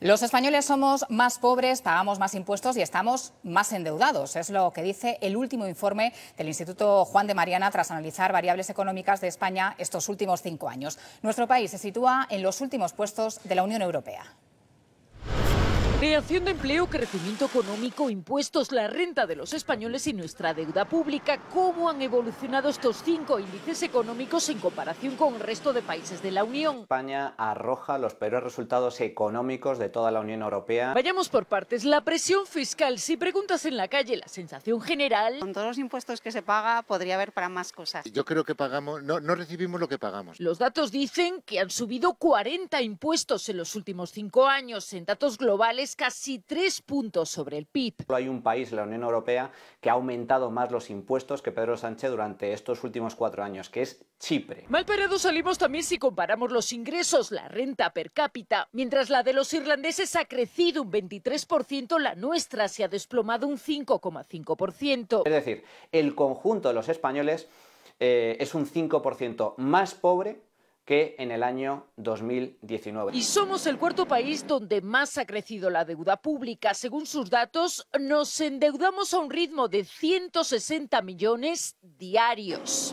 Los españoles somos más pobres, pagamos más impuestos y estamos más endeudados. Es lo que dice el último informe del Instituto Juan de Mariana tras analizar variables económicas de España estos últimos cinco años. Nuestro país se sitúa en los últimos puestos de la Unión Europea. Creación de empleo, crecimiento económico, impuestos, la renta de los españoles y nuestra deuda pública. ¿Cómo han evolucionado estos cinco índices económicos en comparación con el resto de países de la Unión? España arroja los peores resultados económicos de toda la Unión Europea. Vayamos por partes. La presión fiscal. Si preguntas en la calle, la sensación general... Con todos los impuestos que se paga, podría haber para más cosas. Yo creo que pagamos, no, no recibimos lo que pagamos. Los datos dicen que han subido 40 impuestos en los últimos cinco años. En datos globales casi tres puntos sobre el PIB. Hay un país, la Unión Europea, que ha aumentado más los impuestos que Pedro Sánchez durante estos últimos cuatro años, que es Chipre. Mal parado salimos también si comparamos los ingresos, la renta per cápita. Mientras la de los irlandeses ha crecido un 23%, la nuestra se ha desplomado un 5,5%. Es decir, el conjunto de los españoles eh, es un 5% más pobre que en el año 2019. Y somos el cuarto país donde más ha crecido la deuda pública. Según sus datos, nos endeudamos a un ritmo de 160 millones diarios.